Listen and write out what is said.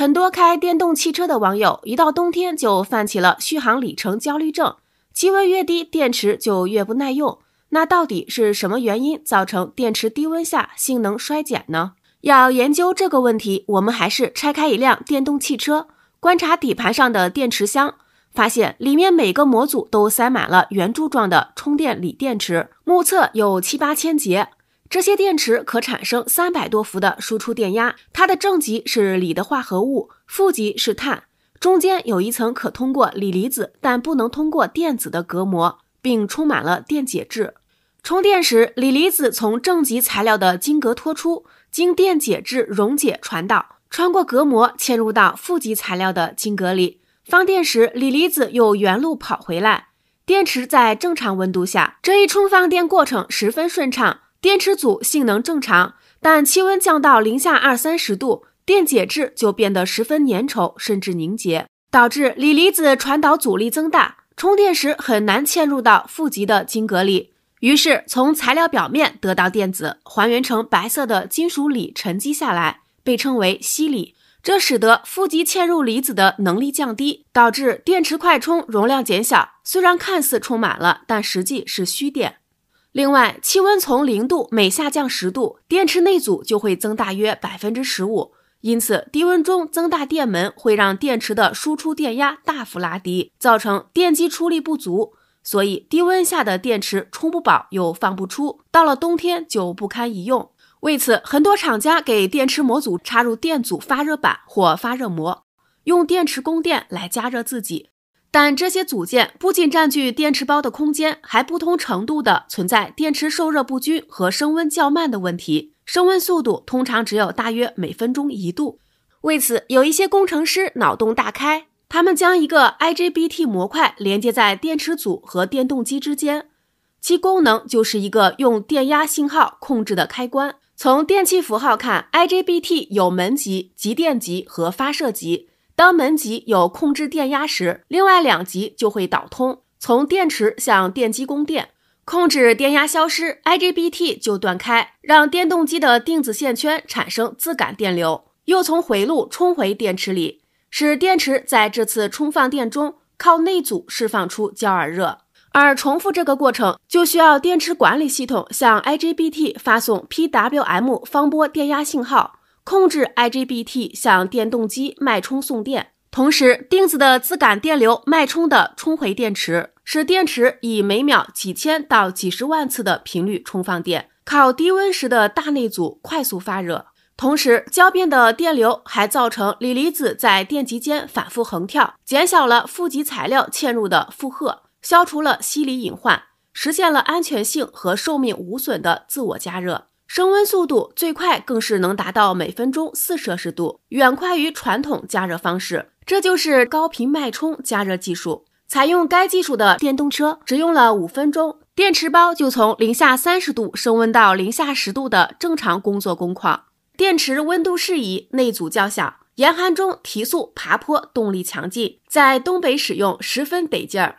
很多开电动汽车的网友一到冬天就泛起了续航里程焦虑症，气温越低，电池就越不耐用。那到底是什么原因造成电池低温下性能衰减呢？要研究这个问题，我们还是拆开一辆电动汽车，观察底盘上的电池箱，发现里面每个模组都塞满了圆柱状的充电锂电池，目测有七八千节。这些电池可产生三百多伏的输出电压，它的正极是锂的化合物，负极是碳，中间有一层可通过锂离子但不能通过电子的隔膜，并充满了电解质。充电时，锂离子从正极材料的晶格脱出，经电解质溶解传导，穿过隔膜嵌入到负极材料的晶格里。放电时，锂离子又原路跑回来。电池在正常温度下，这一充放电过程十分顺畅。电池组性能正常，但气温降到零下二三十度，电解质就变得十分粘稠，甚至凝结，导致锂离子传导阻力增大，充电时很难嵌入到负极的晶格里，于是从材料表面得到电子，还原成白色的金属锂沉积下来，被称为锡锂。这使得负极嵌入离子的能力降低，导致电池快充容量减小。虽然看似充满了，但实际是虚电。另外，气温从零度每下降十度，电池内阻就会增大约百分之十五。因此，低温中增大电门会让电池的输出电压大幅拉低，造成电机出力不足。所以，低温下的电池充不饱又放不出，到了冬天就不堪一用。为此，很多厂家给电池模组插入电阻发热板或发热膜，用电池供电来加热自己。但这些组件不仅占据电池包的空间，还不同程度的存在电池受热不均和升温较慢的问题。升温速度通常只有大约每分钟一度。为此，有一些工程师脑洞大开，他们将一个 IGBT 模块连接在电池组和电动机之间，其功能就是一个用电压信号控制的开关。从电气符号看，IGBT 有门极、集电极和发射级。当门极有控制电压时，另外两极就会导通，从电池向电机供电。控制电压消失，IGBT 就断开，让电动机的定子线圈产生自感电流，又从回路冲回电池里，使电池在这次充放电中靠内阻释放出焦耳热。而重复这个过程，就需要电池管理系统向 IGBT 发送 PWM 方波电压信号。控制 IGBT 向电动机脉冲送电，同时钉子的自感电流脉冲的充回电池，使电池以每秒几千到几十万次的频率充放电，靠低温时的大内阻快速发热。同时，交变的电流还造成锂离子在电极间反复横跳，减小了负极材料嵌入的负荷，消除了吸锂隐患，实现了安全性和寿命无损的自我加热。升温速度最快，更是能达到每分钟四摄氏度，远快于传统加热方式。这就是高频脉冲加热技术。采用该技术的电动车，只用了五分钟，电池包就从零下三十度升温到零下十度的正常工作工况。电池温度适宜，内阻较小，严寒中提速爬坡动力强劲，在东北使用十分得劲儿。